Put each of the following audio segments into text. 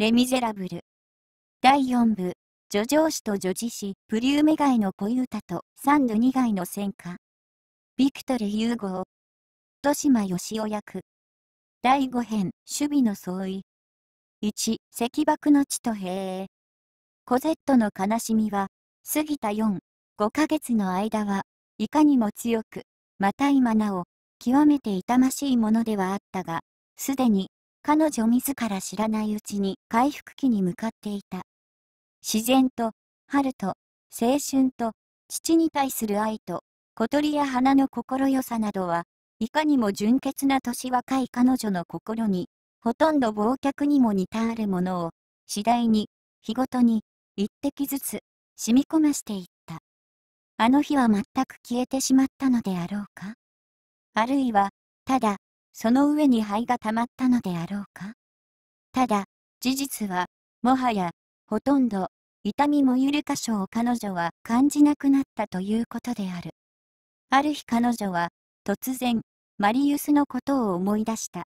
レ・ミゼラブル。第4部、叙情詩と叙事詩、プリューメ街の恋歌と、サンド2街の戦火。ビクトル・ユーゴー。豊島義雄役。第5編、守備の相違。1、石爆の地と平コゼットの悲しみは、過ぎた4、5ヶ月の間は、いかにも強く、また今なお、極めて痛ましいものではあったが、すでに、彼女自ら知らないうちに回復期に向かっていた。自然と、春と、青春と、父に対する愛と、小鳥や花の心よさなどは、いかにも純潔な年若い彼女の心に、ほとんど忘却にも似たあるものを、次第に、日ごとに、一滴ずつ、染み込ましていった。あの日は全く消えてしまったのであろうかあるいは、ただ、その上に灰が溜まったのであろうかただ、事実は、もはや、ほとんど、痛みもゆる箇所を彼女は感じなくなったということである。ある日彼女は、突然、マリウスのことを思い出した。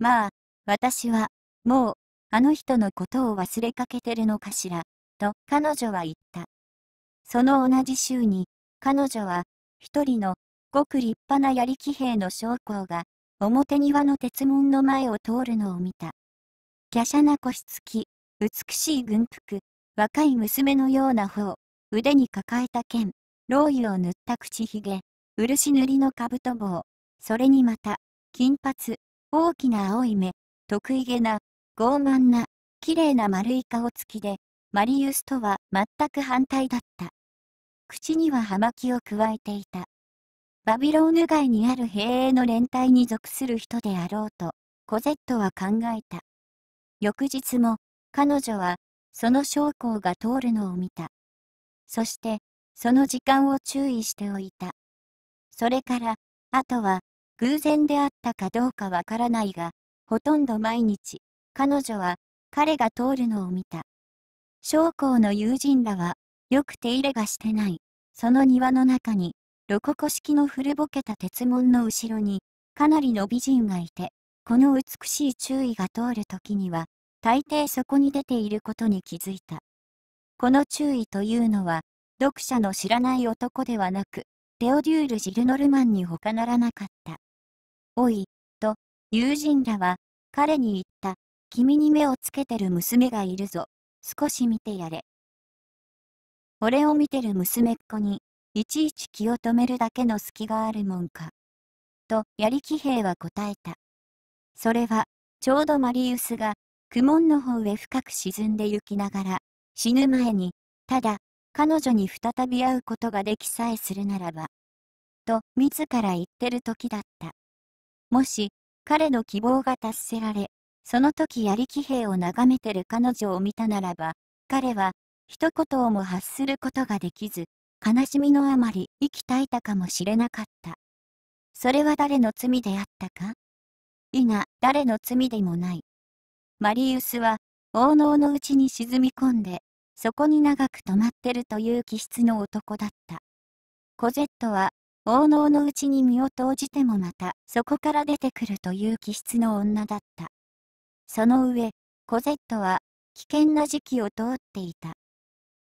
まあ、私は、もう、あの人のことを忘れかけてるのかしら、と彼女は言った。その同じ週に、彼女は、一人の、ごく立派な槍騎兵の将校が、表庭の鉄門の前を通るのを見た。華奢な腰つき、美しい軍服、若い娘のような方、腕に抱えた剣、ロウ油を塗った口ひげ、漆塗りの兜帽、それにまた、金髪、大きな青い目、得意げな、傲慢な、綺麗な丸い顔つきで、マリウスとは全く反対だった。口には葉巻をくわえていた。バビローヌ街にある兵営の連隊に属する人であろうと、コゼットは考えた。翌日も、彼女は、その将校が通るのを見た。そして、その時間を注意しておいた。それから、あとは、偶然であったかどうかわからないが、ほとんど毎日、彼女は、彼が通るのを見た。将校の友人らは、よく手入れがしてない、その庭の中に、ロココ式の古ぼけた鉄門の後ろに、かなりの美人がいて、この美しい注意が通る時には、大抵そこに出ていることに気づいた。この注意というのは、読者の知らない男ではなく、レオデュール・ジルノルマンに他ならなかった。おい、と、友人らは、彼に言った、君に目をつけてる娘がいるぞ、少し見てやれ。俺を見てる娘っ子に、いちいち気を止めるだけの隙があるもんか。と、やり騎兵は答えた。それは、ちょうどマリウスが、苦悶の方へ深く沈んで行きながら、死ぬ前に、ただ、彼女に再び会うことができさえするならば、と自ら言ってる時だった。もし、彼の希望が達せられ、その時槍騎兵を眺めてる彼女を見たならば、彼は、一言をも発することができず、悲しみのあまり息絶えたかもしれなかった。それは誰の罪であったかいが、誰の罪でもない。マリウスは、王能のうちに沈み込んで、そこに長く止まってるという気質の男だった。コゼットは、王能のうちに身を投じてもまた、そこから出てくるという気質の女だった。その上、コゼットは、危険な時期を通っていた。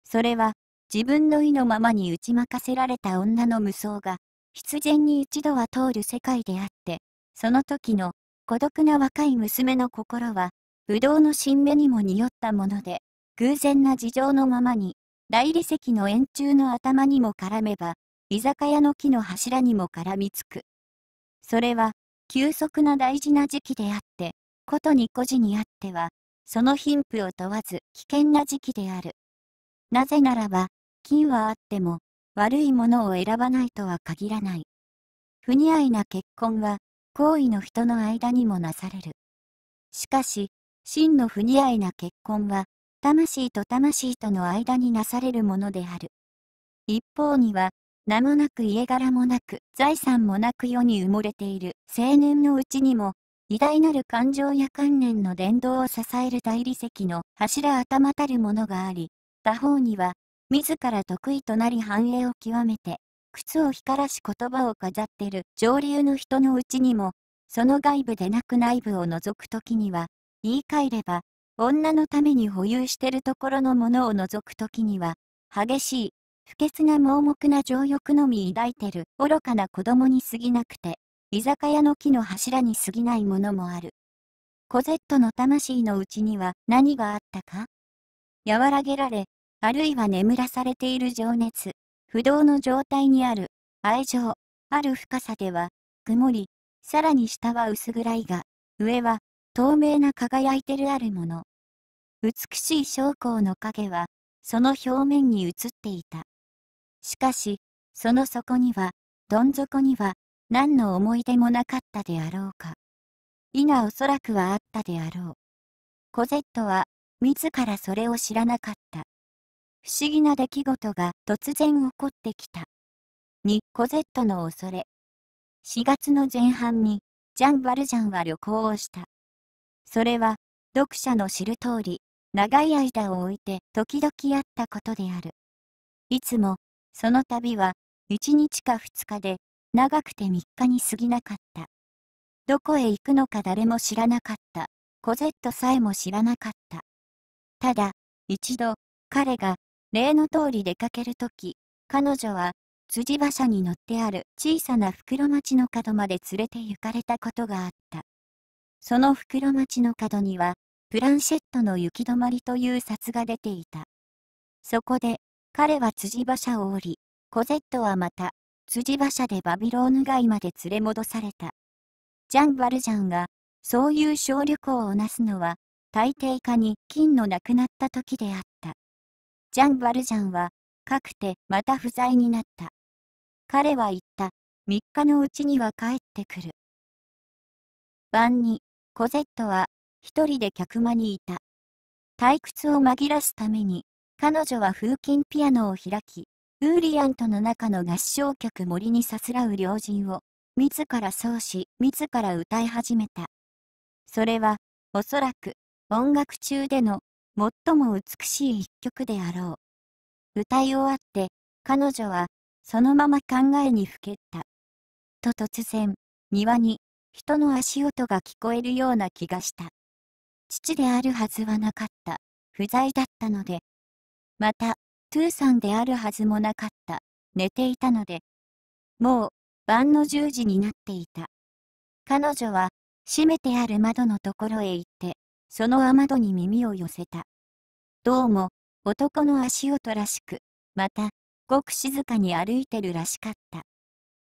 それは、自分の意のままに打ち負かせられた女の無双が、必然に一度は通る世界であって、その時の孤独な若い娘の心は、ぶどうの新芽にも匂ったもので、偶然な事情のままに、大理石の円柱の頭にも絡めば、居酒屋の木の柱にも絡みつく。それは、急速な大事な時期であって、ことに個人にあっては、その貧富を問わず危険な時期である。なぜならば、金はあっても、悪いものを選ばないとは限らない。不似合いな結婚は、好意の人の間にもなされる。しかし、真の不似合いな結婚は、魂と魂との間になされるものである。一方には、名もなく家柄もなく財産もなく世に埋もれている青年のうちにも、偉大なる感情や観念の伝道を支える大理石の柱頭たるものがあり、他方には、自ら得意となり繁栄を極めて、靴を光らし言葉を飾ってる上流の人のうちにも、その外部でなく内部を覗くときには、言い換えれば、女のために保有してるところのものを覗くときには、激しい、不潔な盲目な情欲のみ抱いてる愚かな子供に過ぎなくて、居酒屋の木の柱に過ぎないものもある。コゼットの魂のうちには何があったか和らげられ、あるいは眠らされている情熱、不動の状態にある愛情、ある深さでは、曇り、さらに下は薄暗いが、上は透明な輝いてるあるもの。美しい将校の影は、その表面に映っていた。しかし、その底には、どん底には、何の思い出もなかったであろうか。否おそらくはあったであろう。コゼットは、自らそれを知らなかった。不思議な出来事が突然起こってきた。ッコゼットの恐れ。4月の前半に、ジャン・バルジャンは旅行をした。それは、読者の知る通り、長い間を置いて時々あったことである。いつも、その旅は、1日か2日で、長くて3日に過ぎなかった。どこへ行くのか誰も知らなかった。コゼットさえも知らなかった。ただ、一度、彼が例の通り出かけるとき、彼女は、辻馬車に乗ってある小さな袋町の角まで連れて行かれたことがあった。その袋町の角には、プランシェットの行き止まりという札が出ていた。そこで、彼は辻馬車を降り、コゼットはまた、辻馬車でバビローヌ街まで連れ戻された。ジャン・バルジャンが、そういう小旅行をなすのは、大抵化に金のなくなった時であった。ジャン・バルジャンは、かくてまた不在になった。彼は言った。3日のうちには帰ってくる。晩に、コゼットは、一人で客間にいた。退屈を紛らすために、彼女は風琴ピアノを開き、ウーリアントの中の合唱曲森にさすらう良人を、自ら奏し、自ら歌い始めた。それは、おそらく、音楽中での最も美しい一曲であろう。歌い終わって、彼女は、そのまま考えにふけった。と突然、庭に、人の足音が聞こえるような気がした。父であるはずはなかった。不在だったので。また、トゥーさんであるはずもなかった。寝ていたので。もう、晩の十時になっていた。彼女は、閉めてある窓のところへ行って、その雨戸に耳を寄せた。どうも、男の足音らしく、また、ごく静かに歩いてるらしかった。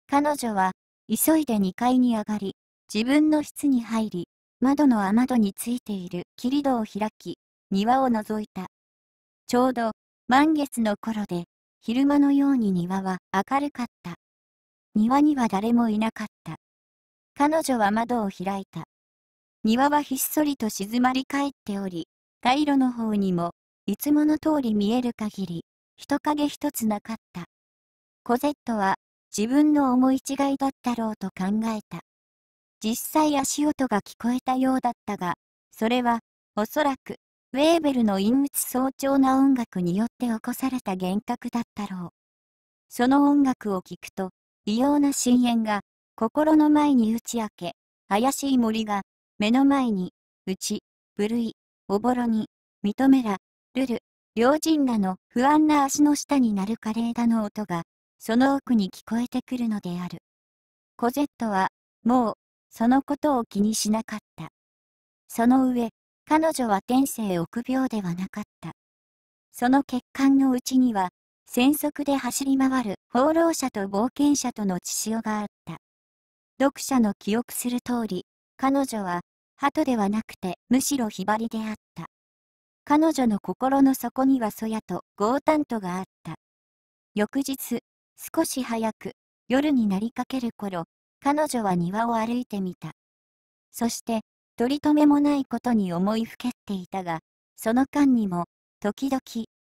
彼女は、急いで2階に上がり、自分の室に入り、窓の雨戸についている切り戸を開き、庭を覗いた。ちょうど、満月の頃で、昼間のように庭は明るかった。庭には誰もいなかった。彼女は窓を開いた。庭はひっそりと静まり返っており、街路の方にも、いつもの通り見える限り、人影一つなかった。コゼットは、自分の思い違いだったろうと考えた。実際足音が聞こえたようだったが、それは、おそらく、ウェーベルの陰鬱早朝な音楽によって起こされた幻覚だったろう。その音楽を聴くと、異様な深淵が、心の前に打ち明け、怪しい森が、目の前に、うち、部類、おぼろに、認めら、るる、両人らの不安な足の下になる枯れ枝の音が、その奥に聞こえてくるのである。コゼットは、もう、そのことを気にしなかった。その上、彼女は天性臆病ではなかった。その血管のうちには、戦速で走り回る放浪者と冒険者との血潮があった。読者の記憶する通り、彼女は鳩ではなくて、むしろひばりであった。彼女の心の底にはそやと強タントがあった。翌日、少し早く、夜になりかける頃、彼女は庭を歩いてみた。そして、取り留めもないことに思いふけっていたが、その間にも、時々、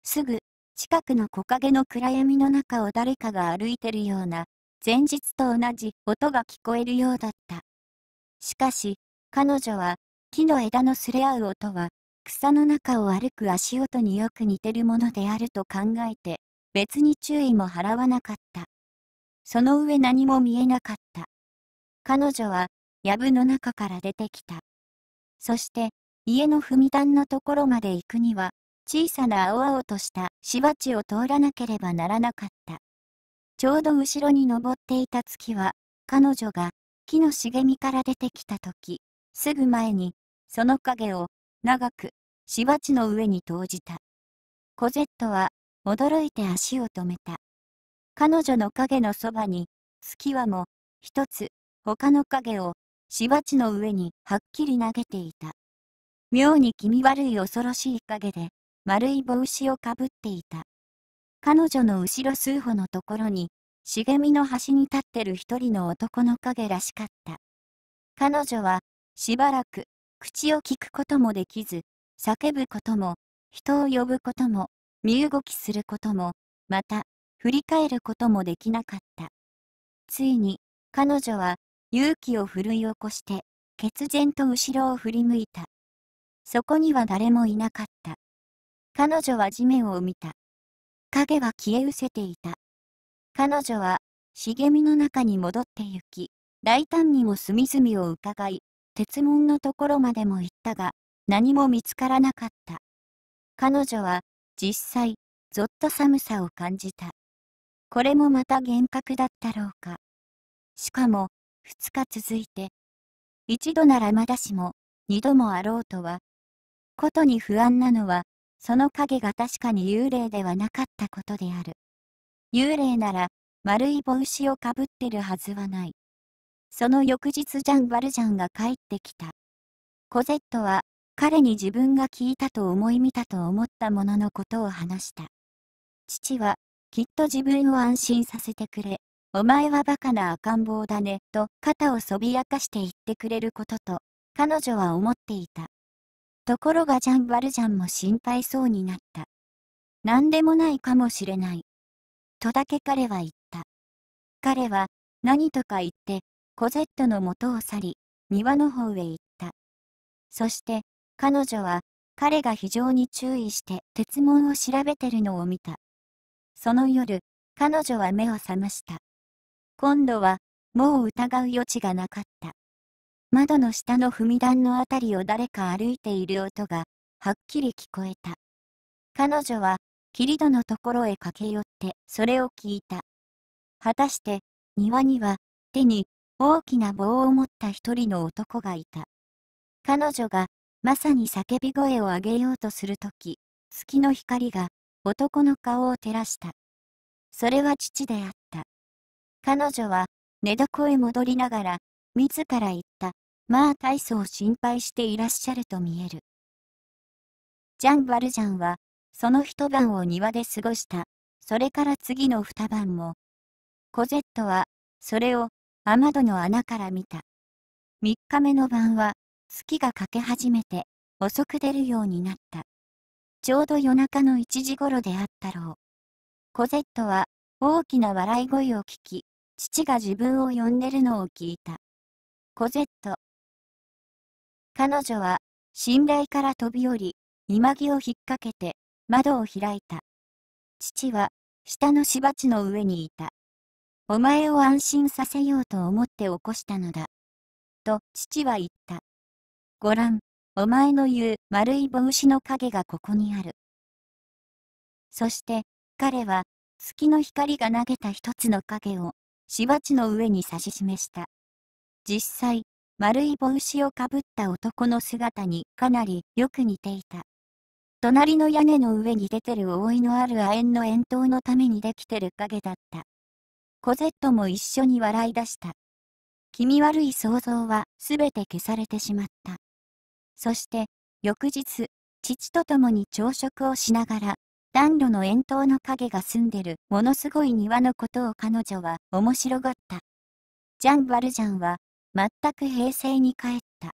すぐ、近くの木陰の暗闇の中を誰かが歩いてるような、前日と同じ音が聞こえるようだった。しかし、彼女は、木の枝のすれ合う音は、草の中を歩く足音によく似てるものであると考えて、別に注意も払わなかった。その上何も見えなかった。彼女は、藪の中から出てきた。そして、家の踏み段のところまで行くには、小さな青々とした芝地を通らなければならなかった。ちょうど後ろに登っていた月は、彼女が木の茂みから出てきた時、すぐ前に、その影を、長く、し地の上に投じた。コゼットは、驚いて足を止めた。彼女の影のそばに、月はも、一つ、他の影を、し地の上にはっきり投げていた。妙に気味悪い恐ろしい影で、丸い帽子をかぶっていた。彼女の後ろ数歩のところに、茂みの端に立ってる一人の男の影らしかった。彼女は、しばらく、口を聞くこともできず、叫ぶことも、人を呼ぶことも、身動きすることも、また、振り返ることもできなかった。ついに、彼女は、勇気を振るい起こして、決然と後ろを振り向いた。そこには誰もいなかった。彼女は地面を見た。影は消え失せていた。彼女は、茂みの中に戻って行き、大胆にも隅々を伺い、鉄門のところまでも行ったが、何も見つからなかった。彼女は、実際、ぞっと寒さを感じた。これもまた幻覚だったろうか。しかも、2日続いて、一度ならまだしも、二度もあろうとは、ことに不安なのは、その影が確かに幽霊ではなかったことである。幽霊なら、丸い帽子をかぶってるはずはない。その翌日ジャン・バルジャンが帰ってきた。コゼットは彼に自分が聞いたと思い見たと思ったもののことを話した。父は、きっと自分を安心させてくれ、お前はバカな赤ん坊だね、と肩をそびやかして言ってくれることと、彼女は思っていた。ところがジャン・バルジャンも心配そうになった。何でもないかもしれない。とだけ彼は言った。彼は、何とか言って、コゼットの元を去り、庭の方へ行った。そして、彼女は、彼が非常に注意して鉄門を調べてるのを見た。その夜、彼女は目を覚ました。今度は、もう疑う余地がなかった。窓の下の踏み段のあたりを誰か歩いている音が、はっきり聞こえた。彼女は、キリドのところへ駆け寄って、それを聞いた。果たして、庭には、手に、大きな棒を持った一人の男がいた。彼女が、まさに叫び声を上げようとするとき、月の光が、男の顔を照らした。それは父であった。彼女は、寝床へ戻りながら、自ら言った、まあ大層心配していらっしゃると見える。ジャン・バルジャンは、その一晩を庭で過ごした。それから次の二晩も。コゼットは、それを、雨戸の穴から見た。3日目の晩は、月が欠け始めて、遅く出るようになった。ちょうど夜中の1時頃であったろう。コゼットは、大きな笑い声を聞き、父が自分を呼んでるのを聞いた。コゼット。彼女は、信頼から飛び降り、今木を引っ掛けて、窓を開いた。父は、下の芝地の上にいた。お前を安心させようと思って起こしたのだ。と父は言った。ご覧、お前の言う丸い帽子の影がここにある。そして彼は月の光が投げた一つの影を芝地の上に指し示した。実際、丸い帽子をかぶった男の姿にかなりよく似ていた。隣の屋根の上に出てる覆いのある亜鉛の円筒のためにできてる影だった。コゼットも一緒に笑い出した。気味悪い想像はすべて消されてしまった。そして、翌日、父と共に朝食をしながら、暖炉の円筒の影が住んでるものすごい庭のことを彼女は面白がった。ジャン・バルジャンは全く平静に帰った。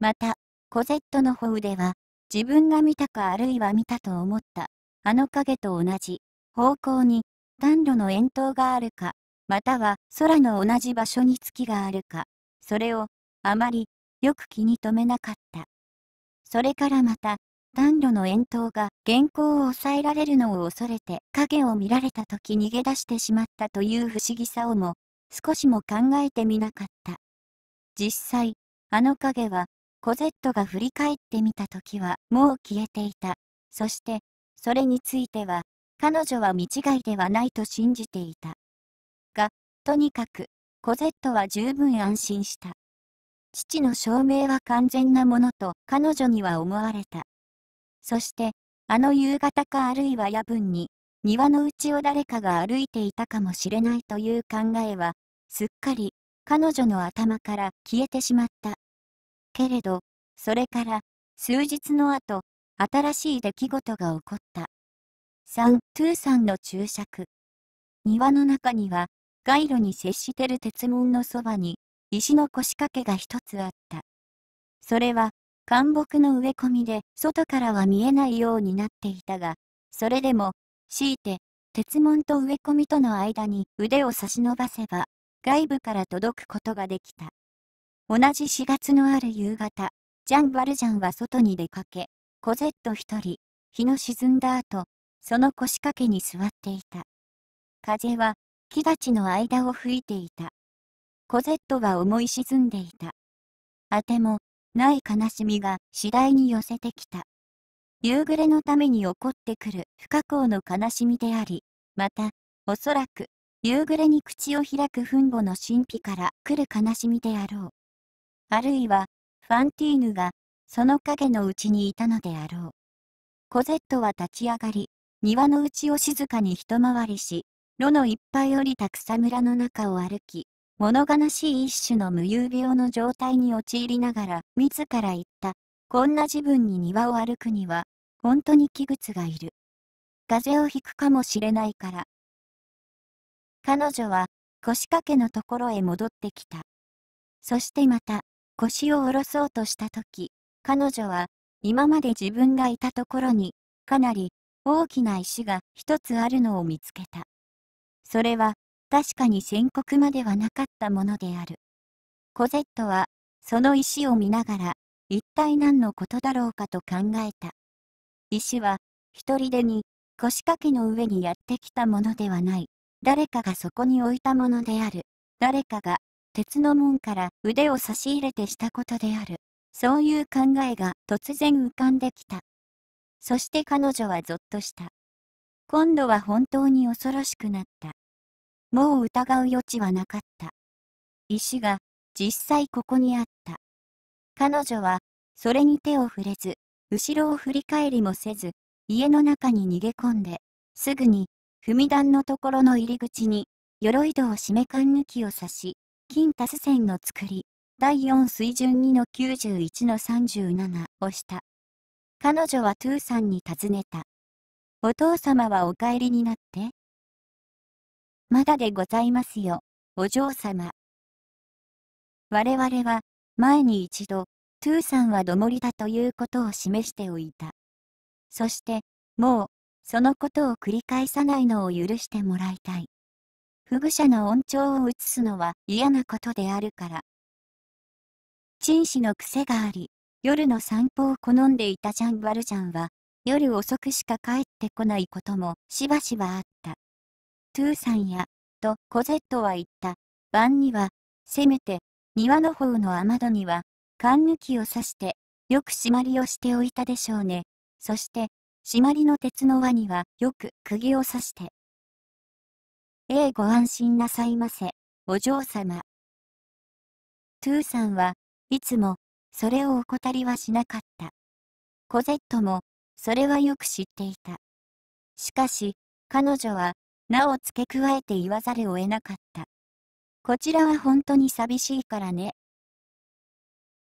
また、コゼットの方では、自分が見たかあるいは見たと思った、あの影と同じ方向に暖炉の円筒があるか、または空の同じ場所に月があるか、それをあまりよく気に留めなかった。それからまた、暖炉の円筒が原稿を抑えられるのを恐れて影を見られた時逃げ出してしまったという不思議さをも少しも考えてみなかった。実際、あの影はコゼットが振り返ってみた時はもう消えていた。そして、それについては彼女は見違いではないと信じていた。が、とにかく、コゼットは十分安心した。父の証明は完全なものと彼女には思われた。そして、あの夕方かあるいは夜分に、庭のうちを誰かが歩いていたかもしれないという考えは、すっかり彼女の頭から消えてしまった。けれど、それから数日の後、新しい出来事が起こった。3. トゥーさんの注釈。庭の中には、街路に接してる鉄門のそばに、石の腰掛けが一つあった。それは、灌木の植え込みで、外からは見えないようになっていたが、それでも、強いて、鉄門と植え込みとの間に腕を差し伸ばせば、外部から届くことができた。同じ4月のある夕方、ジャン・バルジャンは外に出かけ、コゼット一人、日の沈んだ後、その腰掛けに座っていた。風は木鉢の間を吹いていた。コゼットは思い沈んでいた。あてもない悲しみが次第に寄せてきた。夕暮れのために起こってくる不可抗の悲しみであり、また、おそらく、夕暮れに口を開く墳墓の神秘から来る悲しみであろう。あるいは、ファンティーヌが、その影のうちにいたのであろう。コゼットは立ち上がり、庭の内を静かに一回りし、炉のいっぱい降りた草むらの中を歩き、物悲しい一種の無遊病の状態に陥りながら、自ら言った。こんな自分に庭を歩くには、本当に器物がいる。風邪をひくかもしれないから。彼女は、腰掛けのところへ戻ってきた。そしてまた、腰を下ろそうとしたとき、彼女は、今まで自分がいたところに、かなり、大きな石が一つあるのを見つけた。それは確かに宣告まではなかったものである。コゼットはその石を見ながら一体何のことだろうかと考えた。石は一人でに腰掛けの上にやってきたものではない。誰かがそこに置いたものである。誰かが鉄の門から腕を差し入れてしたことである。そういう考えが突然浮かんできた。そして彼女はぞっとした。今度は本当に恐ろしくなった。もう疑う余地はなかった。石が実際ここにあった。彼女はそれに手を触れず、後ろを振り返りもせず、家の中に逃げ込んで、すぐに踏み段のところの入り口に、鎧戸を締め缶抜きを刺し、金タス線の作り、第4水準2の91の37をした。彼女はトゥーさんに尋ねた。お父様はお帰りになって。まだでございますよ、お嬢様。我々は、前に一度、トゥーさんはどもりだということを示しておいた。そして、もう、そのことを繰り返さないのを許してもらいたい。不具者の恩寵を移すのは嫌なことであるから。陳氏の癖があり、夜の散歩を好んでいたジャン・バルジャンは、夜遅くしか帰ってこないこともしばしばあった。トゥーさんや、とコゼットは言った。晩には、せめて、庭の方の雨戸には、缶抜きを刺して、よく締まりをしておいたでしょうね。そして、締まりの鉄の輪にはよく釘を刺して。ええご安心なさいませ、お嬢様。トゥーさんはいつもそれを怠りはしなかった。コゼットも、それはよく知っていた。しかし、彼女は、名を付け加えて言わざるを得なかった。こちらは本当に寂しいからね。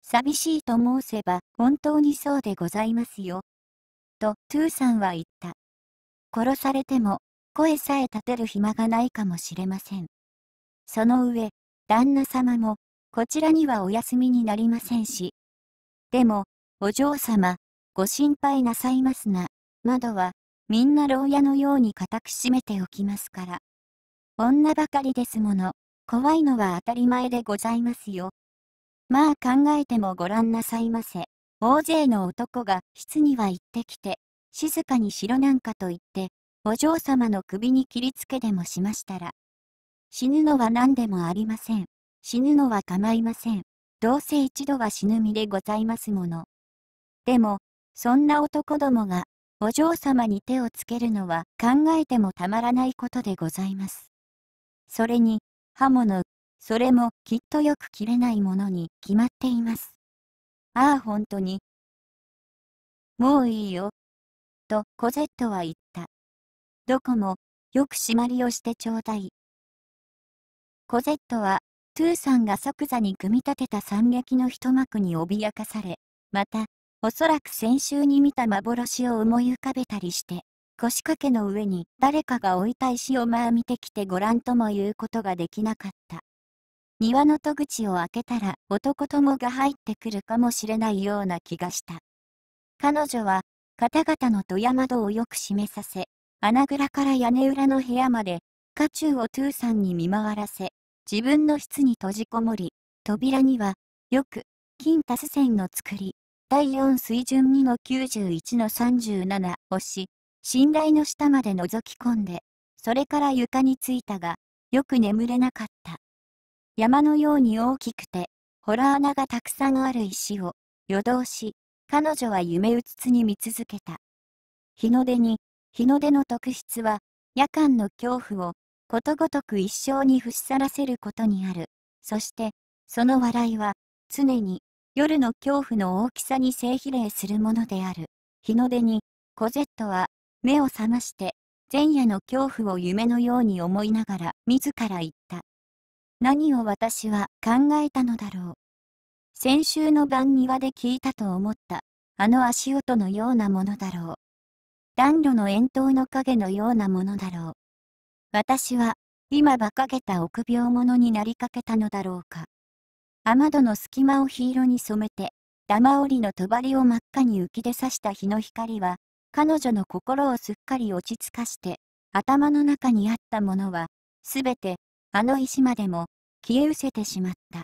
寂しいと申せば本当にそうでございますよ。と、トゥーさんは言った。殺されても、声さえ立てる暇がないかもしれません。その上、旦那様も、こちらにはお休みになりませんし。でも、お嬢様、ご心配なさいますな。窓は、みんな牢屋のように固く閉めておきますから。女ばかりですもの。怖いのは当たり前でございますよ。まあ考えてもご覧なさいませ。大勢の男が室には行ってきて、静かにしろなんかと言って、お嬢様の首に切りつけでもしましたら。死ぬのは何でもありません。死ぬのは構いません。どうせ一度は死ぬ身でございますもの。でも、そんな男どもが、お嬢様に手をつけるのは考えてもたまらないことでございます。それに、刃物、それもきっとよく切れないものに決まっています。ああ、本当に。もういいよ。と、コゼットは言った。どこも、よく締まりをしてちょうだい。コゼットは、トゥーさんが即座に組み立てた惨劇の一幕に脅かされ、また、おそらく先週に見た幻を思い浮かべたりして、腰掛けの上に誰かが置いた石をまあ見てきてごらんとも言うことができなかった。庭の戸口を開けたら男友が入ってくるかもしれないような気がした。彼女は、方々の戸や窓をよく閉めさせ、穴蔵から屋根裏の部屋まで、家中をトゥーさんに見回らせ、自分の室に閉じこもり、扉には、よく、金タス線の作り、第4水準2の91の37をし、信頼の下まで覗き込んで、それから床についたが、よく眠れなかった。山のように大きくて、ホラー穴がたくさんある石を、夜通し、彼女は夢うつつに見続けた。日の出に、日の出の特質は、夜間の恐怖を、ことごとく一生に伏し去らせることにある。そして、その笑いは、常に、夜の恐怖の大きさに性比例するものである。日の出に、コゼットは、目を覚まして、前夜の恐怖を夢のように思いながら、自ら言った。何を私は考えたのだろう。先週の晩庭で聞いたと思った、あの足音のようなものだろう。暖炉の円筒の影のようなものだろう。私は、今馬鹿げた臆病者になりかけたのだろうか。雨戸の隙間を黄色に染めて、玉織の帳を真っ赤に浮き出さした日の光は、彼女の心をすっかり落ち着かして、頭の中にあったものは、すべて、あの石までも、消え失せてしまった。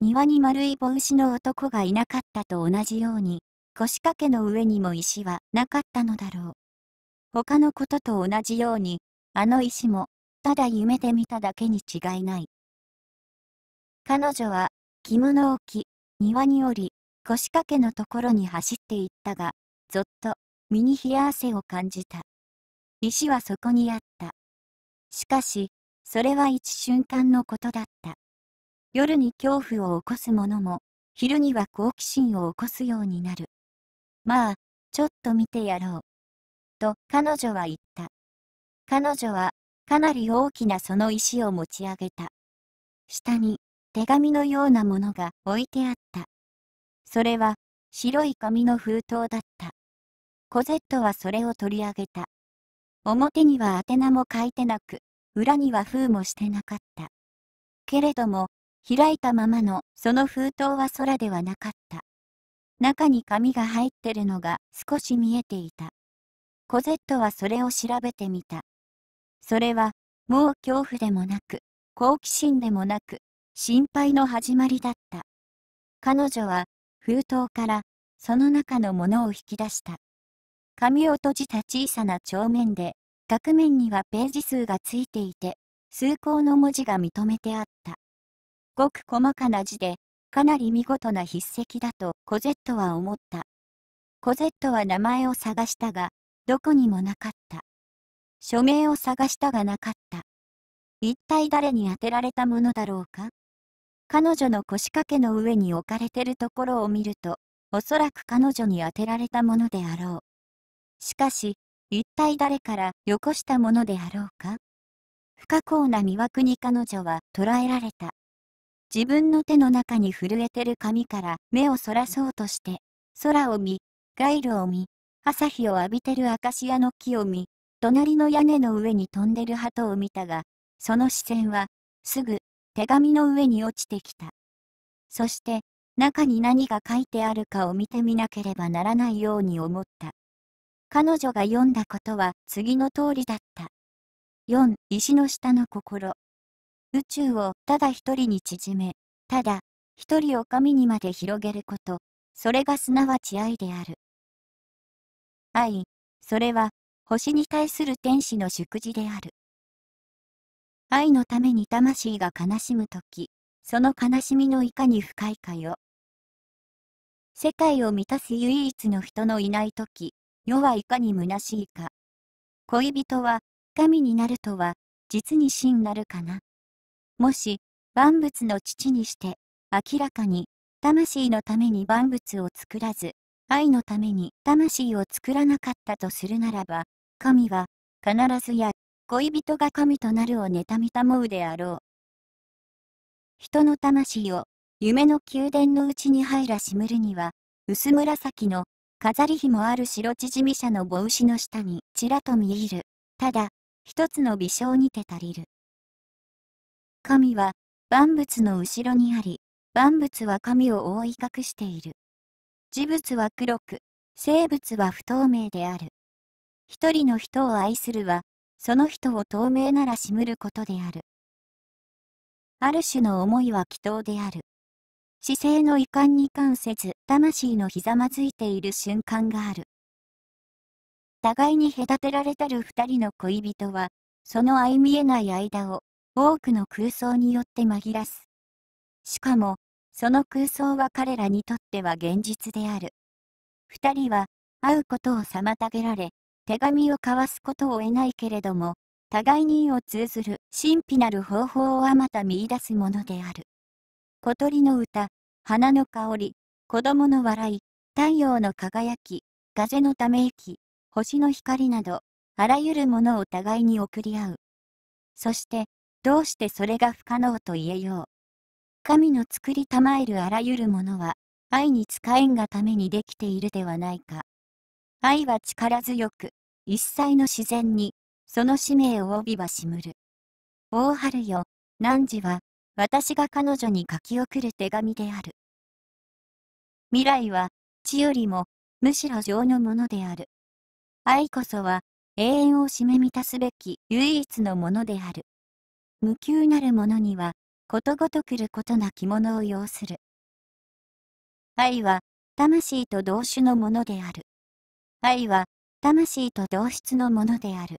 庭に丸い帽子の男がいなかったと同じように、腰掛けの上にも石はなかったのだろう。他のことと同じように、あの石も、ただ夢で見ただけに違いない。彼女は、着物を着、庭に降り、腰掛けのところに走っていったが、ぞっと、身に冷や汗を感じた。石はそこにあった。しかし、それは一瞬間のことだった。夜に恐怖を起こす者も、昼には好奇心を起こすようになる。まあ、ちょっと見てやろう。と彼女は言った。彼女は、かなり大きなその石を持ち上げた。下に、手紙のようなものが置いてあった。それは、白い紙の封筒だった。コゼットはそれを取り上げた。表には宛名も書いてなく、裏には封もしてなかった。けれども、開いたままのその封筒は空ではなかった。中に紙が入ってるのが少し見えていた。コゼットはそれを調べてみた。それは、もう恐怖でもなく、好奇心でもなく、心配の始まりだった。彼女は、封筒から、その中のものを引き出した。紙を閉じた小さな帳面で、額面にはページ数がついていて、数項の文字が認めてあった。ごく細かな字で、かなり見事な筆跡だとコゼットは思った。コゼットは名前を探したが、どこにもなかった。署名を探したがなかった。一体誰に当てられたものだろうか彼女の腰掛けの上に置かれてるところを見ると、おそらく彼女に当てられたものであろう。しかし、一体誰からよこしたものであろうか不可抗な魅惑に彼女は捕らえられた。自分の手の中に震えてる髪から目をそらそうとして、空を見、街路を見、朝日を浴びてるアカシアの木を見、隣の屋根の上に飛んでる鳩を見たが、その視線は、すぐ、手紙の上に落ちてきた。そして、中に何が書いてあるかを見てみなければならないように思った。彼女が読んだことは次の通りだった。4. 石の下の心。宇宙をただ一人に縮め、ただ一人を神にまで広げること、それがすなわち愛である。愛、それは星に対する天使の祝辞である。愛のために魂が悲しむ時、その悲しみのいかに深いかよ。世界を満たす唯一の人のいない時、世はいかに虚しいか。恋人は、神になるとは、実に真なるかな。もし、万物の父にして、明らかに、魂のために万物を作らず、愛のために魂を作らなかったとするならば、神は必ずや恋人が神となるを妬みたもうであろう。人の魂を夢の宮殿のうちに入らしむるには、薄紫の飾り紐ある白縮み者の帽子の下にちらと見入る。ただ、一つの微笑にて足りる。神は万物の後ろにあり、万物は神を覆い隠している。事物は黒く、生物は不透明である。一人の人を愛するは、その人を透明ならしむることである。ある種の思いは祈祷である。姿勢の遺憾に関せず、魂のひざまずいている瞬間がある。互いに隔てられたる二人の恋人は、その相見えない間を、多くの空想によって紛らす。しかも、その空想は彼らにとっては現実である。二人は会うことを妨げられ、手紙を交わすことを得ないけれども、互いにを通ずる神秘なる方法をあまた見出すものである。小鳥の歌、花の香り、子供の笑い、太陽の輝き、風のため息、星の光など、あらゆるものを互いに送り合う。そして、どうしてそれが不可能と言えよう。神の作りたまえるあらゆるものは、愛に使えんがためにできているではないか。愛は力強く、一切の自然に、その使命を帯はしむる。大春よ、汝は、私が彼女に書き送る手紙である。未来は、地よりも、むしろ情のものである。愛こそは、永遠を締め満たすべき唯一のものである。無給なるものには、ことごとくることな着物を要する。愛は、魂と同種のものである。愛は、魂と同質のものである。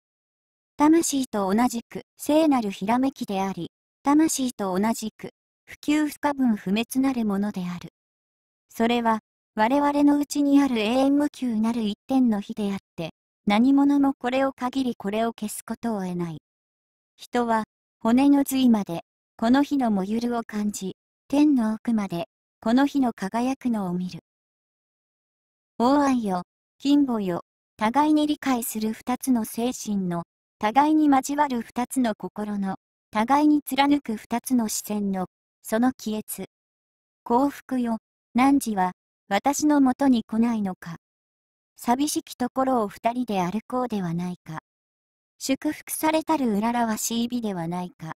魂と同じく聖なるひらめきであり、魂と同じく不及不可分不滅なるものである。それは、我々のうちにある永遠無休なる一点の火であって、何者もこれを限りこれを消すことを得ない。人は、骨の髄までこの日のもゆるを感じ、天の奥まで、この日の輝くのを見る。大愛よ、金母よ、互いに理解する二つの精神の、互いに交わる二つの心の、互いに貫く二つの視線の、その亀裂。幸福よ、汝は、私のもとに来ないのか。寂しきところを二人で歩こうではないか。祝福されたるうららわしい日ではないか。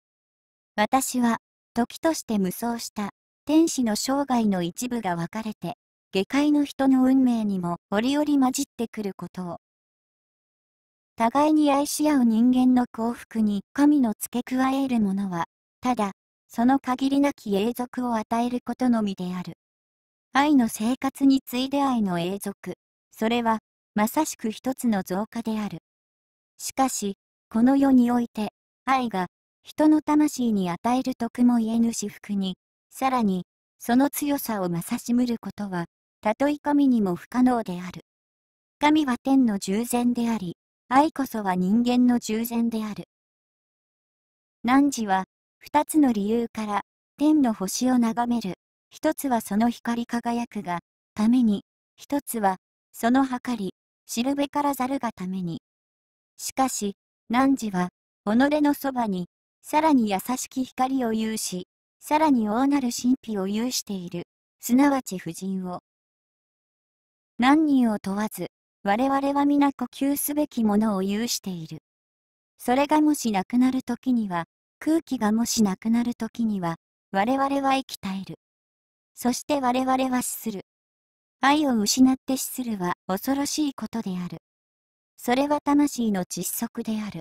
私は、時として無双した、天使の生涯の一部が分かれて、下界の人の運命にも折々混じってくることを。互いに愛し合う人間の幸福に神の付け加えるものは、ただ、その限りなき永続を与えることのみである。愛の生活に次いで愛の永続、それは、まさしく一つの増加である。しかし、この世において、愛が人の魂に与える徳も言えぬ私服に、さらに、その強さをまさしむることは、たとえ神にも不可能である。神は天の従前であり、愛こそは人間の従前である。汝は、二つの理由から、天の星を眺める。一つはその光り輝くが、ために、一つは、その計り、しるべからざるがために。しかし、汝は、己のそばに、さらに優しき光を有し、さらに大なる神秘を有している、すなわち夫人を。何人を問わず、我々は皆呼吸すべきものを有している。それがもしなくなる時には、空気がもしなくなる時には、我々は生き絶える。そして我々は死する。愛を失って死するは恐ろしいことである。それは魂の窒息である。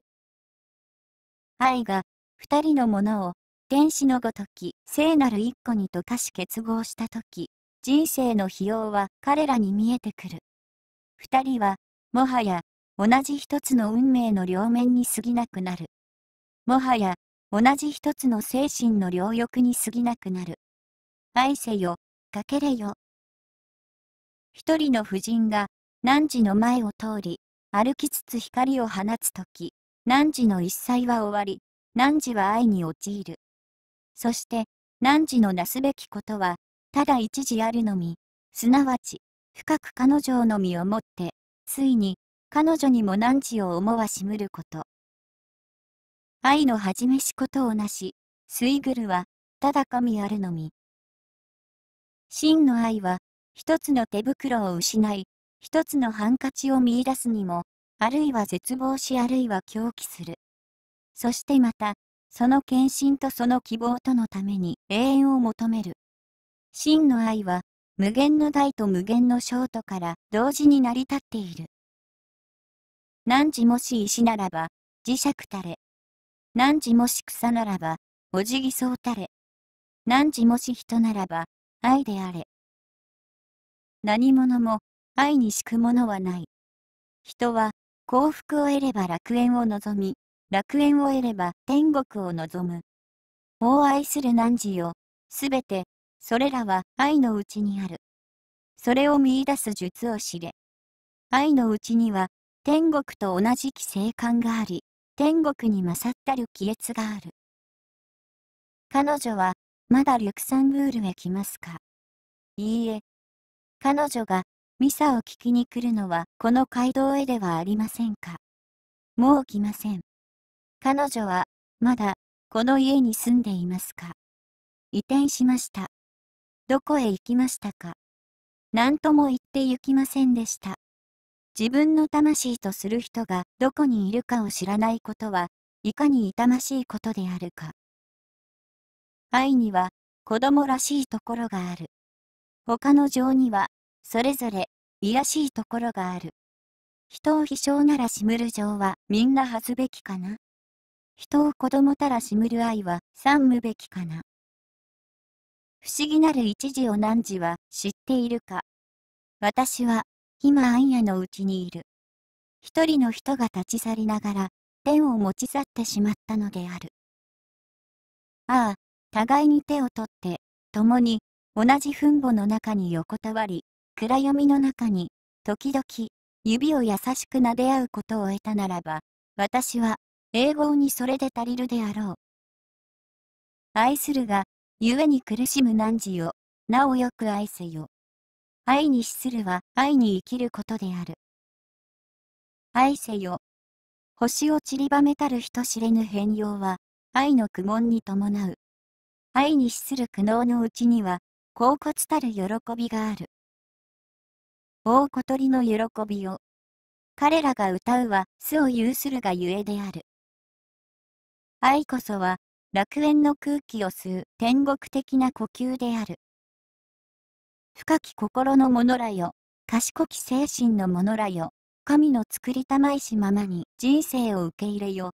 愛が二人のものを、天使のごとき、聖なる一個にと化し結合したとき、人生の費用は彼らに見えてくる。二人は、もはや、同じ一つの運命の両面に過ぎなくなる。もはや、同じ一つの精神の両翼に過ぎなくなる。愛せよ、かけれよ。一人の婦人が、汝の前を通り、歩きつつ光を放つとき、汝の一切は終わり、汝は愛に陥る。そして、汝のなすべきことは、ただ一時あるのみ、すなわち、深く彼女の身をもって、ついに、彼女にも汝を思わしむること。愛の始めしことをなし、いぐるは、ただ神あるのみ。真の愛は、一つの手袋を失い、一つのハンカチを見出すにも、あるいは絶望しあるいは狂気する。そしてまた、その献身とその希望とのために永遠を求める。真の愛は、無限の大と無限の小とから同時に成り立っている。何時もし石ならば、磁石たれ。何時もし草ならば、おじぎそうたれ。時もし人ならば、愛であれ。何者も、愛に敷くものはない。人は、幸福を得れば楽園を望み、楽園を得れば天国を望む。を愛する汝よ、すべて、それらは愛のうちにある。それを見出す術を知れ。愛のうちには、天国と同じ規制感があり、天国に勝ったる亀裂がある。彼女は、まだリュクサンブールへ来ますかいいえ。彼女が、ミサを聞きに来るのは、この街道へではありませんかもう来ません。彼女は、まだ、この家に住んでいますか移転しました。どこへ行きましたか何とも言って行きませんでした。自分の魂とする人がどこにいるかを知らないことはいかに痛ましいことであるか。愛には子供らしいところがある。他の情にはそれぞれいやしいところがある。人を飛翔ならしむる情はみんな恥ずべきかな。人を子供たらしむる愛は三むべきかな。不思議なる一時を何時は知っているか。私は、今暗夜のうちにいる。一人の人が立ち去りながら、天を持ち去ってしまったのである。ああ、互いに手を取って、共に、同じ墳墓の中に横たわり、暗闇の中に、時々、指を優しく撫で合うことを得たならば、私は、永劫にそれで足りるであろう。愛するが、故に苦しむ汝を、なおよく愛せよ。愛に資するは愛に生きることである。愛せよ。星を散りばめたる人知れぬ変容は、愛の苦悶に伴う。愛に資する苦悩のうちには、恍惚たる喜びがある。大小鳥の喜びを。彼らが歌うは、巣を有するがゆえである。愛こそは楽園の空気を吸う天国的な呼吸である。深き心の者らよ、賢き精神の者らよ、神の作りたまいしままに人生を受け入れよ。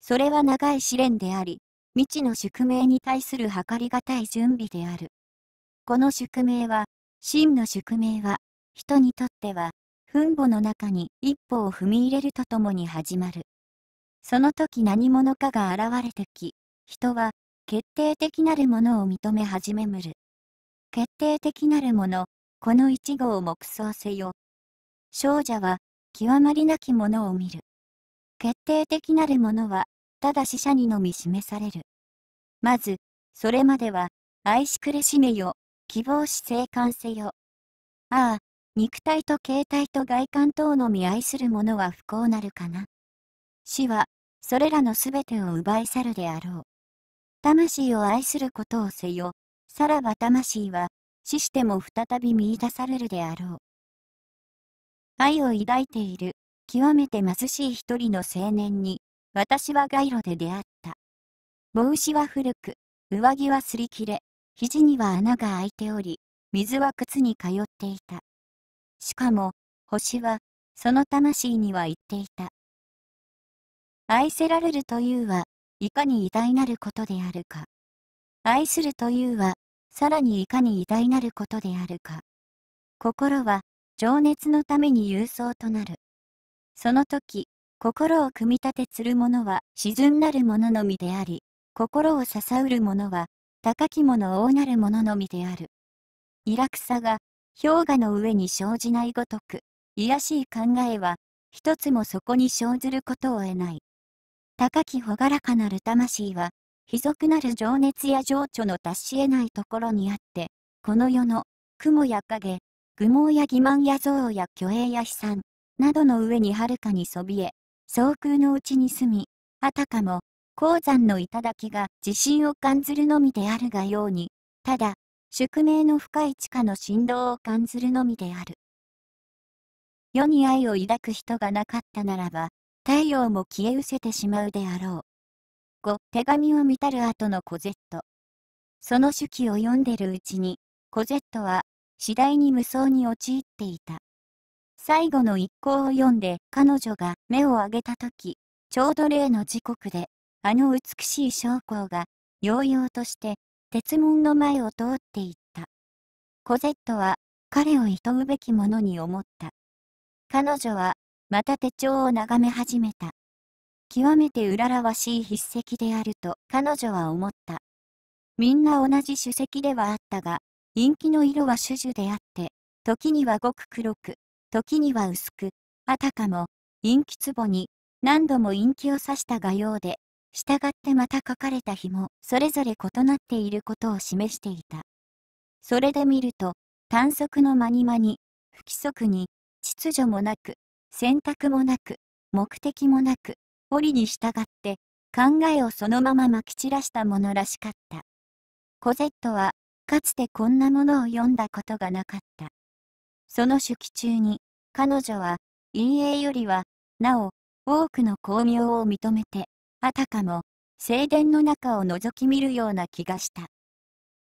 それは長い試練であり、未知の宿命に対する計りがたい準備である。この宿命は、真の宿命は、人にとっては、墳墓の中に一歩を踏み入れるとともに始まる。その時何者かが現れてき、人は決定的なるものを認め始めむる。決定的なるもの、この一語を黙想せよ。少女は極まりなきものを見る。決定的なるものは、ただ死者にのみ示される。まず、それまでは、愛し苦しめよ、希望し生還せよ。ああ、肉体と形態と外観等のみ愛するものは不幸なるかな。死は、それらのすべてを奪い去るであろう。魂を愛することをせよ、さらば魂は、死しても再び見出されるであろう。愛を抱いている、極めて貧しい一人の青年に、私は街路で出会った。帽子は古く、上着は擦り切れ、肘には穴が開いており、水は靴に通っていた。しかも、星は、その魂には言っていた。愛せられるというは、いかに偉大なることであるか。愛するというは、さらにいかに偉大なることであるか。心は、情熱のために勇壮となる。その時、心を組み立てつる者は沈んなる者のみであり、心をうる者は高き者大なる者のみである。イラクさが氷河の上に生じないごとく、卑しい考えは一つもそこに生ずることを得ない。高きほがらかなる魂は、卑俗なる情熱や情緒の達し得ないところにあって、この世の、雲や影、愚問や欺瞞や憎悪や虚栄や悲惨、などの上にはるかにそびえ、総空のうちに住み、あたかも、鉱山の頂が自信を感ずるのみであるがように、ただ、宿命の深い地下の振動を感ずるのみである。世に愛を抱く人がなかったならば、太陽も消え失せてしまうであろう。5、手紙を見たる後のコゼット。その手記を読んでるうちに、コゼットは、次第に無双に陥っていた。最後の一行を読んで彼女が目を上げた時、ちょうど例の時刻で、あの美しい将校が、揚々として、鉄門の前を通っていった。コゼットは、彼を厭うべきものに思った。彼女は、また手帳を眺め始めた。極めてうららわしい筆跡であると彼女は思った。みんな同じ主席ではあったが、陰気の色は種々であって、時にはごく黒く、時には薄く、あたかも、陰気壺に何度も陰気を刺した画用で、従ってまた書かれた日もそれぞれ異なっていることを示していた。それで見ると、短足の間に間に、不規則に、秩序もなく、選択もなく、目的もなく、折に従って、考えをそのまま撒き散らしたものらしかった。コゼットは、かつてこんなものを読んだことがなかった。その手記中に、彼女は、陰影よりは、なお、多くの巧妙を認めて、あたかも、正殿の中を覗き見るような気がした。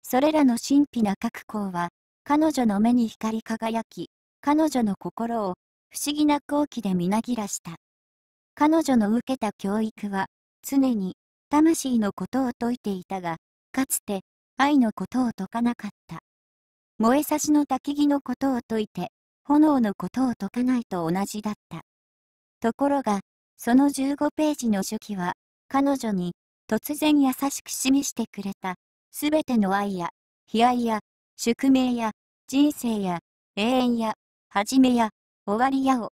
それらの神秘な格好は、彼女の目に光り輝き、彼女の心を不思議な好奇でみなぎらした。彼女の受けた教育は、常に、魂のことを説いていたが、かつて、愛のことを説かなかった。燃えさしの焚き木のことを説いて、炎のことを説かないと同じだった。ところが、その15ページの書記は、彼女に、突然優しく示してくれた、すべての愛や、悲哀や、宿命や、人生や、永遠や、はじめや、終わりやを。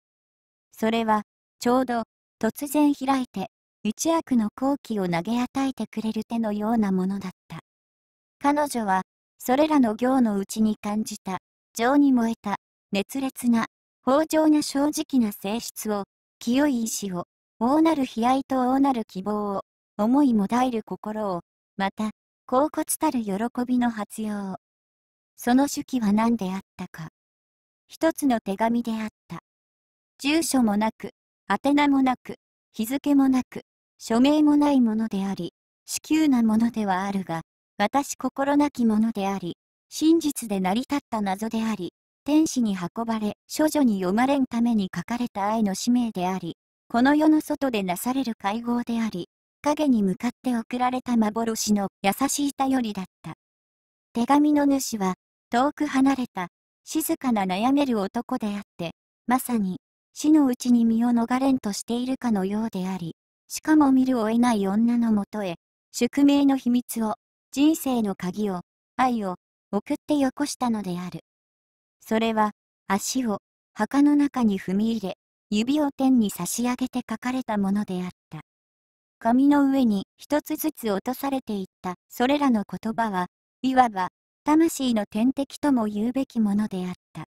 それは、ちょうど、突然開いて、一悪の好機を投げ与えてくれる手のようなものだった。彼女は、それらの行のうちに感じた、情に燃えた、熱烈な、豊穣な正直な性質を、清い意志を、大なる悲哀と大なる希望を、思いもだえる心を、また、恍惚たる喜びの発揚を。その手記は何であったか。一つの手紙であった。住所もなく、宛名もなく、日付もなく、署名もないものであり、至急なものではあるが、私心なきものであり、真実で成り立った謎であり、天使に運ばれ、処女に読まれんために書かれた愛の使命であり、この世の外でなされる会合であり、影に向かって送られた幻の優しい頼りだった。手紙の主は、遠く離れた静かな悩める男であって、まさに、死のうちに身を逃れんとしているかのようであり、しかも見るを得ない女のもとへ、宿命の秘密を、人生の鍵を、愛を、送ってよこしたのである。それは、足を、墓の中に踏み入れ、指を天に差し上げて書かれたものであった。紙の上に一つずつ落とされていったそれらの言葉は、いわば、魂の天敵とも言うべきものであった。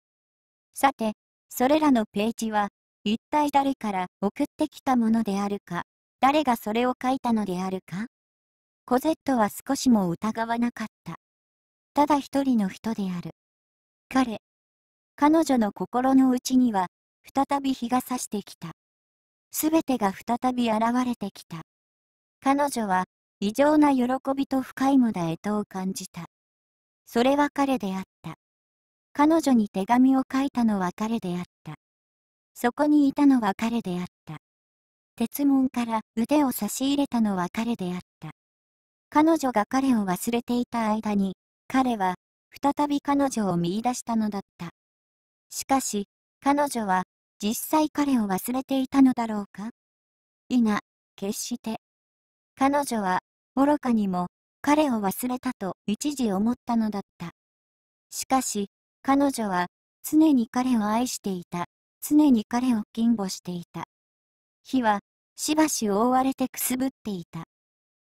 さて、それらのページは、一体誰から送ってきたものであるか、誰がそれを書いたのであるかコゼットは少しも疑わなかった。ただ一人の人である。彼、彼女の心の内には、再び日が差してきた。すべてが再び現れてきた。彼女は、異常な喜びと深い無駄へとを感じた。それは彼であった。彼女に手紙を書いたのは彼であった。そこにいたのは彼であった。鉄門から腕を差し入れたのは彼であった。彼女が彼を忘れていた間に、彼は再び彼女を見出したのだった。しかし、彼女は実際彼を忘れていたのだろうかいな、決して。彼女は愚かにも彼を忘れたと一時思ったのだった。しかし、彼女は常に彼を愛していた。常に彼を禁歩していた。火はしばし覆われてくすぶっていた。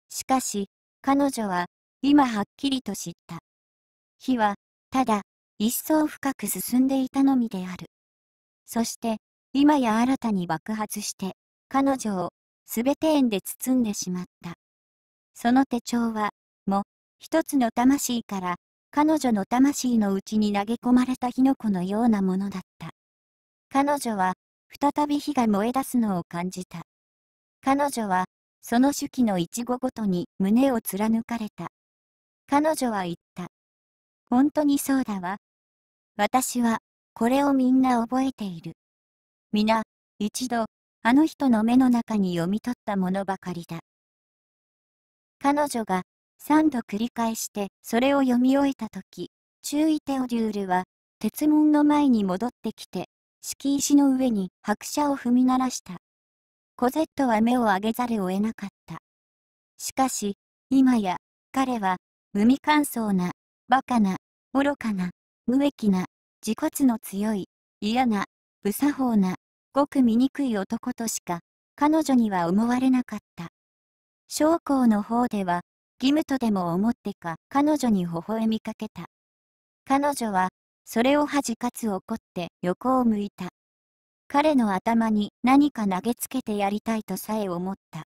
しかし、彼女は今はっきりと知った。火はただ一層深く進んでいたのみである。そして、今や新たに爆発して、彼女をすべて縁で包んでしまった。その手帳は、も、一つの魂から、彼女の魂のうちに投げ込まれた火の粉のようなものだった。彼女は、再び火が燃え出すのを感じた。彼女は、その手記の一語ごとに胸を貫かれた。彼女は言った。本当にそうだわ。私は、これをみんな覚えている。皆、一度、あの人の目の中に読み取ったものばかりだ。彼女が、3度繰り返してそれを読み終えた時、注意テオデュールは、鉄門の前に戻ってきて、敷石の上に白車を踏み鳴らした。コゼットは目を上げざるを得なかった。しかし、今や、彼は、無味乾燥な、バカな、愚かな、無益な、自骨の強い、嫌な、不作法な、ごく醜い男としか、彼女には思われなかった。将校の方では、義務とでも思ってか彼女に微笑みかけた。彼女は、それを恥かつ怒って横を向いた。彼の頭に何か投げつけてやりたいとさえ思った。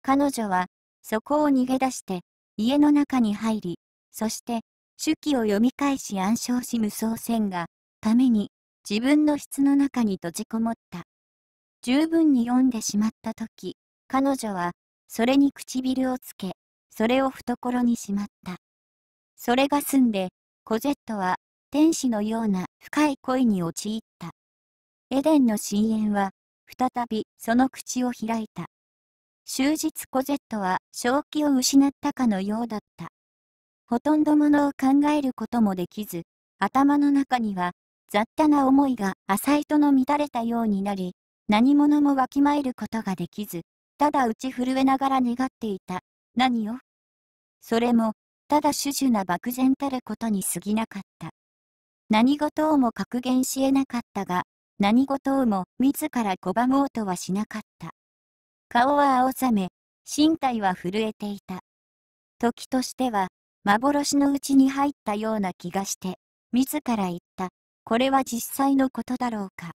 彼女は、そこを逃げ出して、家の中に入り、そして、手記を読み返し暗唱し無双線が、ために、自分の室の中に閉じこもった。十分に読んでしまった時、彼女は、それに唇をつけ、それを懐にしまった。それが済んで、コゼットは天使のような深い恋に陥った。エデンの深淵は、再びその口を開いた。終日コゼットは正気を失ったかのようだった。ほとんどものを考えることもできず、頭の中には雑多な思いが浅いとの乱れたようになり、何者もわきまえることができず、ただ打ち震えながら願っていた。何をそれも、ただ種々な漠然たることに過ぎなかった。何事をも格言し得なかったが、何事をも自ら拒もうとはしなかった。顔は青ざめ、身体は震えていた。時としては、幻のうちに入ったような気がして、自ら言った、これは実際のことだろうか。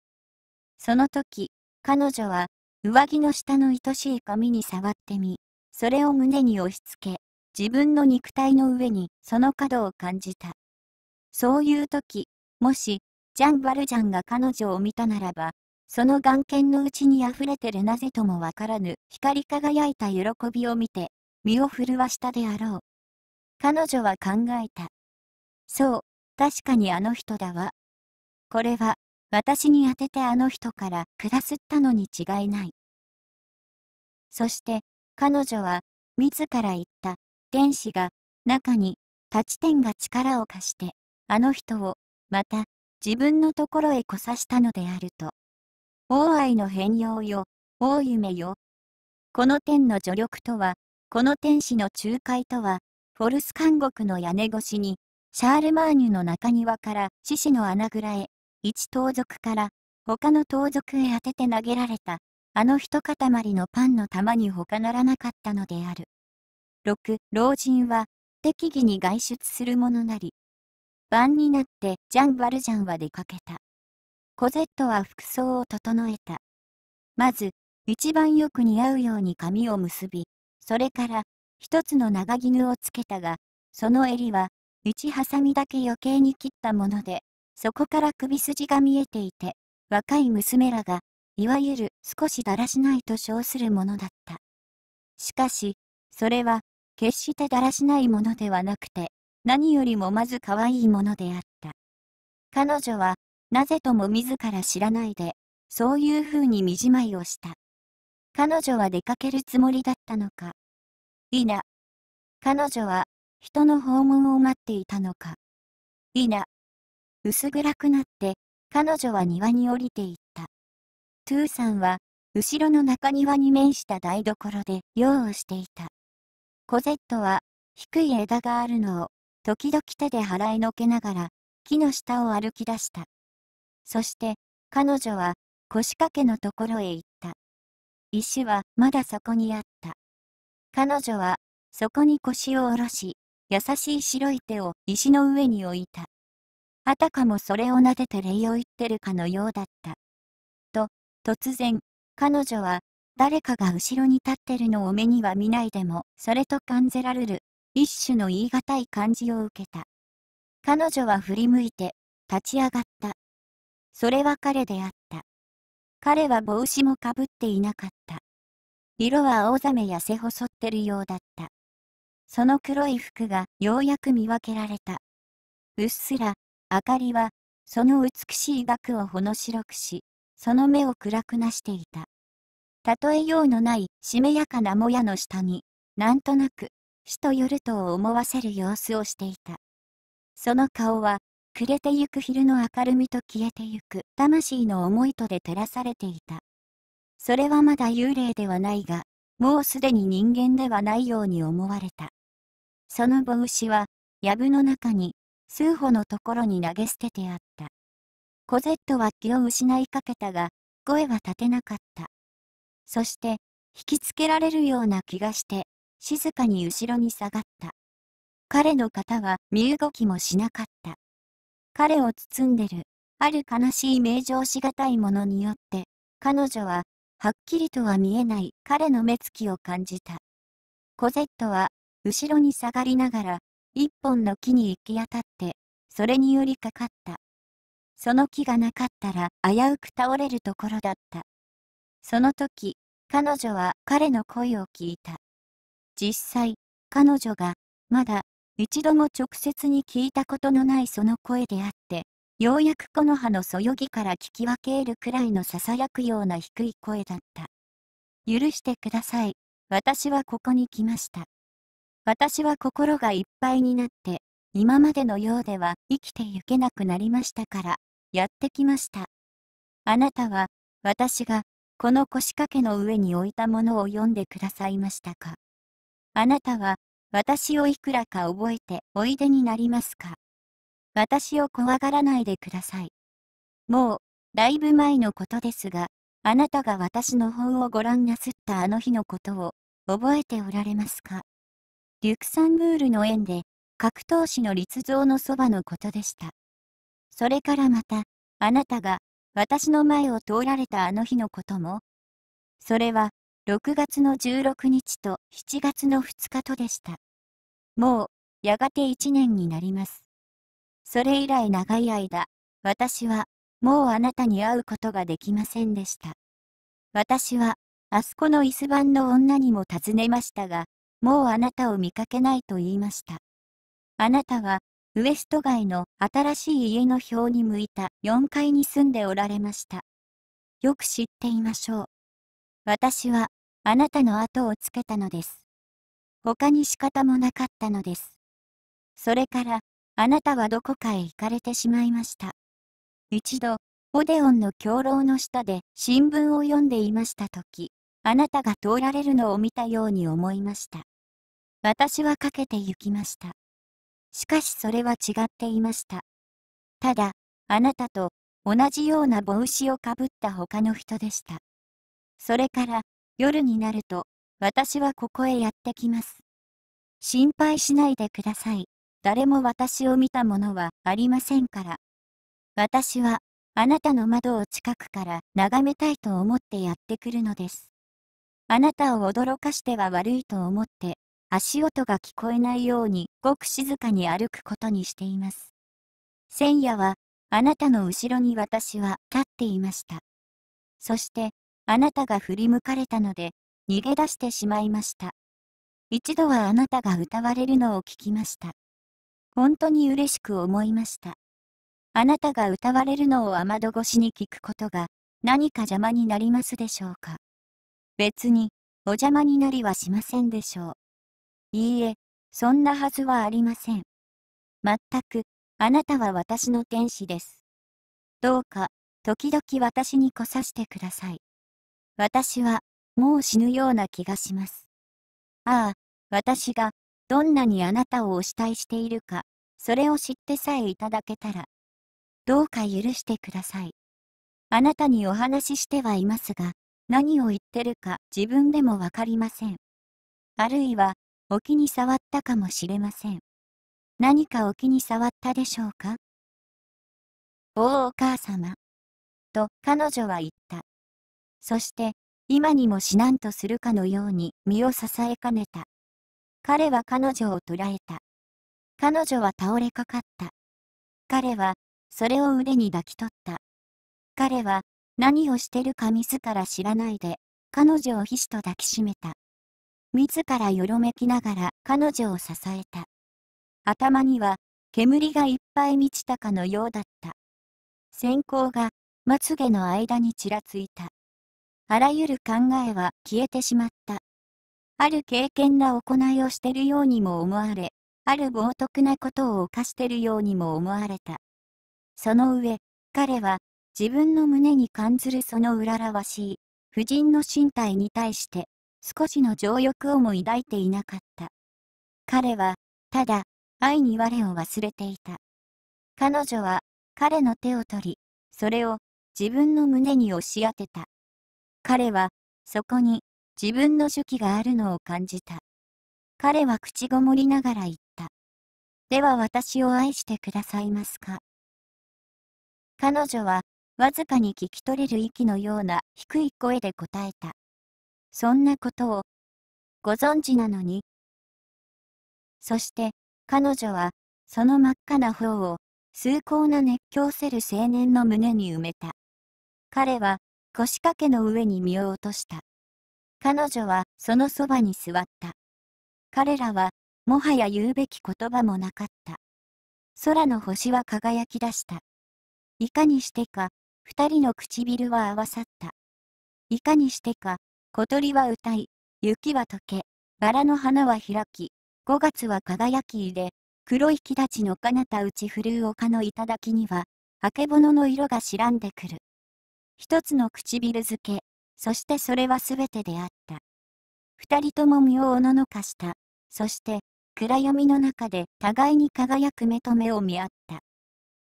その時、彼女は、上着の下の愛しい髪に触ってみ、それを胸に押し付け、自分の肉体の上にその角を感じた。そういう時、もし、ジャン・バルジャンが彼女を見たならば、その眼見のうちに溢れてるなぜともわからぬ光り輝いた喜びを見て、身を震わしたであろう。彼女は考えた。そう、確かにあの人だわ。これは、私に当ててあの人から下すったのに違いない。そして、彼女は、自ら言った、天使が中に立ち点が力を貸してあの人をまた自分のところへ来さしたのであると。王愛の変容よ、大夢よ。この天の助力とは、この天使の仲介とは、フォルス監獄の屋根越しに、シャールマーニュの中庭から獅子の穴蔵へ、一盗賊から他の盗賊へ当てて投げられた、あの一塊のパンの玉に他ならなかったのである。6、老人は、適宜に外出するものなり。晩になって、ジャン・バルジャンは出かけた。コゼットは服装を整えた。まず、一番よく似合うように髪を結び、それから、一つの長絹をつけたが、その襟は、一ハサミだけ余計に切ったもので、そこから首筋が見えていて、若い娘らが、いわゆる少しだらしないと称するものだった。しかし、それは、決してだらしないものではなくて、何よりもまず可愛いものであった。彼女は、なぜとも自ら知らないで、そういうふうに見じまいをした。彼女は出かけるつもりだったのか。いな。彼女は、人の訪問を待っていたのか。いな。薄暗くなって、彼女は庭に降りていった。トゥーさんは、後ろの中庭に面した台所で用をしていた。コゼットは、低い枝があるのを、時々手で払いのけながら、木の下を歩き出した。そして、彼女は、腰掛けのところへ行った。石はまだそこにあった。彼女は、そこに腰を下ろし、優しい白い手を石の上に置いた。あたかもそれを撫でて礼を言ってるかのようだった。と、突然、彼女は誰かが後ろに立ってるのを目には見ないでも、それと感じられる、一種の言い難い感じを受けた。彼女は振り向いて、立ち上がった。それは彼であった。彼は帽子もかぶっていなかった。色は青ざめやせ細ってるようだった。その黒い服がようやく見分けられた。うっすら、明かりは、その美しい額をほの白くし、その目を暗くなしていた。例えようのないしめやかなもやの下に、なんとなく、死と夜とを思わせる様子をしていた。その顔は、暮れてゆく昼の明るみと消えてゆく魂の思いとで照らされていた。それはまだ幽霊ではないが、もうすでに人間ではないように思われた。その帽子は、藪の中に、数歩のところに投げ捨ててあった。コゼットは気を失いかけたが、声は立てなかった。そして、引きつけられるような気がして、静かに後ろに下がった。彼の肩は身動きもしなかった。彼を包んでる、ある悲しい名状しがたいものによって、彼女は、はっきりとは見えない彼の目つきを感じた。コゼットは、後ろに下がりながら、一本の木に行き当たって、それに寄りかかった。その木がなかったら危うく倒れるところだった。その時、彼女は彼の声を聞いた。実際、彼女が、まだ、一度も直接に聞いたことのないその声であって、ようやく木の葉のそよぎから聞き分けるくらいのささやくような低い声だった。許してください。私はここに来ました。私は心がいっぱいになって、今までのようでは生きてゆけなくなりましたから、やってきました。あなたは、私がこの腰掛けの上に置いたものを読んでくださいましたかあなたは、私をいくらか覚えておいでになりますか私を怖がらないでください。もう、だいぶ前のことですが、あなたが私の本をご覧なすったあの日のことを、覚えておられますかリュクサンブールの縁で、格闘士の立像のそばのことでした。それからまた、あなたが私の前を通られたあの日のことも、それは6月の16日と7月の2日とでした。もう、やがて1年になります。それ以来長い間、私は、もうあなたに会うことができませんでした。私は、あそこの椅子番の女にも尋ねましたが、もうあなたを見かけないと言いました。あなたは、ウエスト街の新しい家の表に向いた4階に住んでおられました。よく知っていましょう。私は、あなたの後をつけたのです。他に仕方もなかったのです。それから、あなたはどこかへ行かれてしまいました。一度、オデオンの狂老の下で新聞を読んでいました時、あなたが通られるのを見たように思いました。私はかけて行きました。しかしそれは違っていました。ただ、あなたと同じような帽子をかぶった他の人でした。それから、夜になると、私はここへやってきます。心配しないでください。誰も私を見たものはありませんから。私は、あなたの窓を近くから眺めたいと思ってやってくるのです。あなたを驚かしては悪いと思って、足音が聞こえないようにごく静かに歩くことにしています。千夜は、あなたの後ろに私は立っていました。そして、あなたが振り向かれたので、逃げ出してしまいました。一度はあなたが歌われるのを聞きました。本当に嬉しく思いました。あなたが歌われるのを雨戸越しに聞くことが何か邪魔になりますでしょうか。別に、お邪魔になりはしませんでしょう。いいえ、そんなはずはありません。まったく、あなたは私の天使です。どうか、時々私に来させてください。私は、もう死ぬような気がします。ああ、私が、どんなにあなたをお慕いしているか、それを知ってさえいただけたら、どうか許してください。あなたにお話ししてはいますが、何を言ってるか自分でもわかりません。あるいは、お気に触ったかもしれません。何かお気に触ったでしょうかおお母様。と彼女は言った。そして、今にも死なんとするかのように身を支えかねた。彼は彼女を捕らえた。彼女は倒れかかった。彼は、それを腕に抱き取った。彼は、何をしてるか自ら知らないで、彼女を皮脂と抱きしめた。自らよろめきながら彼女を支えた。頭には煙がいっぱい満ちたかのようだった。閃光がまつげの間にちらついた。あらゆる考えは消えてしまった。ある敬虔な行いをしてるようにも思われ、ある冒涜なことを犯してるようにも思われた。その上、彼は自分の胸に感ずるそのうららわしい、婦人の身体に対して少しの情欲をも抱いていなかった。彼は、ただ、愛に我を忘れていた。彼女は、彼の手を取り、それを自分の胸に押し当てた。彼は、そこに自分の手記があるのを感じた。彼は口ごもりながら言った。では私を愛してくださいますか。彼女は、わずかに聞き取れる息のような低い声で答えた。そんなことをご存知なのに。そして彼女はその真っ赤な頬を崇高な熱狂せる青年の胸に埋めた。彼は腰掛けの上に身を落とした。彼女はそのそばに座った。彼らはもはや言うべき言葉もなかった。空の星は輝き出した。いかにしてか、二人の唇は合わさった。いかにしてか、小鳥は歌い、雪は溶け、バラの花は開き、5月は輝きで、黒い木立の彼方打ち震う丘の頂には、あけぼのの色が白んでくる。一つの唇付け、そしてそれはすべてであった。二人とも身をおののかした。そして、暗闇の中で互いに輝く目と目を見合った。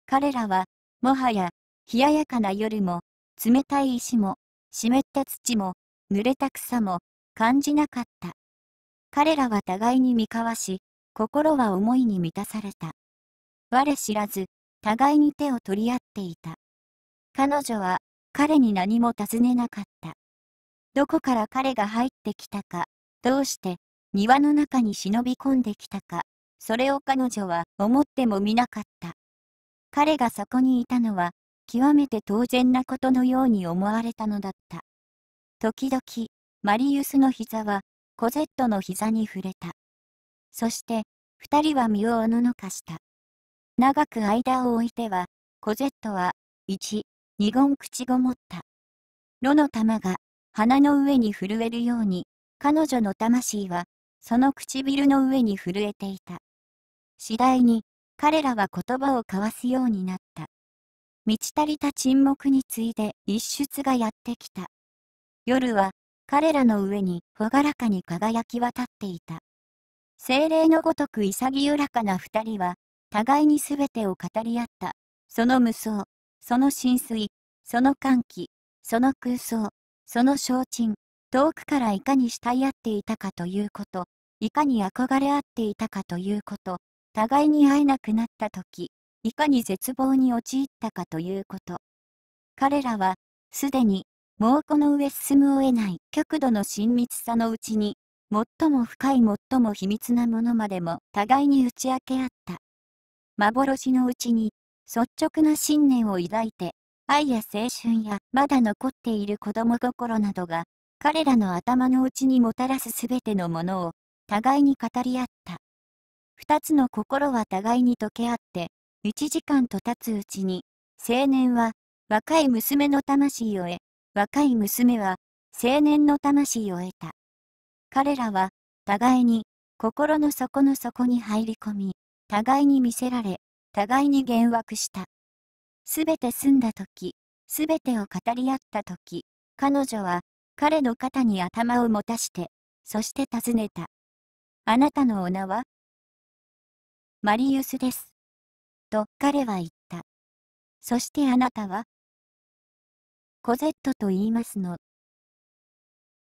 彼らは、もはや、冷ややかな夜も、冷たい石も、湿った土も、濡れた草も感じなかった。彼らは互いに見交わし、心は思いに満たされた。我知らず、互いに手を取り合っていた。彼女は彼に何も尋ねなかった。どこから彼が入ってきたか、どうして庭の中に忍び込んできたか、それを彼女は思ってもみなかった。彼がそこにいたのは、極めて当然なことのように思われたのだった。時々、マリウスの膝は、コゼットの膝に触れた。そして、二人は身をおののかした。長く間を置いては、コゼットは、一、二言口ごもった。炉の玉が、鼻の上に震えるように、彼女の魂は、その唇の上に震えていた。次第に、彼らは言葉を交わすようになった。満ち足りた沈黙に次いで一出がやってきた。夜は、彼らの上に、朗らかに輝き渡っていた。精霊のごとく潔らかな二人は、互いにすべてを語り合った。その無双、その浸水、その歓喜、その空想、その精沈、遠くからいかに慕い合っていたかということ、いかに憧れ合っていたかということ、互いに会えなくなった時、いかに絶望に陥ったかということ。彼らは、すでに、もうこの上進むを得ない極度の親密さのうちに、最も深い最も秘密なものまでも互いに打ち明け合った。幻のうちに、率直な信念を抱いて、愛や青春やまだ残っている子供心などが、彼らの頭の内にもたらすすべてのものを、互いに語り合った。二つの心は互いに溶け合って、一時間と経つうちに、青年は若い娘の魂を得、若い娘は青年の魂を得た。彼らは互いに心の底の底に入り込み、互いに見せられ、互いに幻惑した。すべて済んだ時、すべてを語り合った時、彼女は彼の肩に頭を持たして、そして尋ねた。あなたのお名はマリウスです。と彼は言った。そしてあなたはコゼットと言いますの。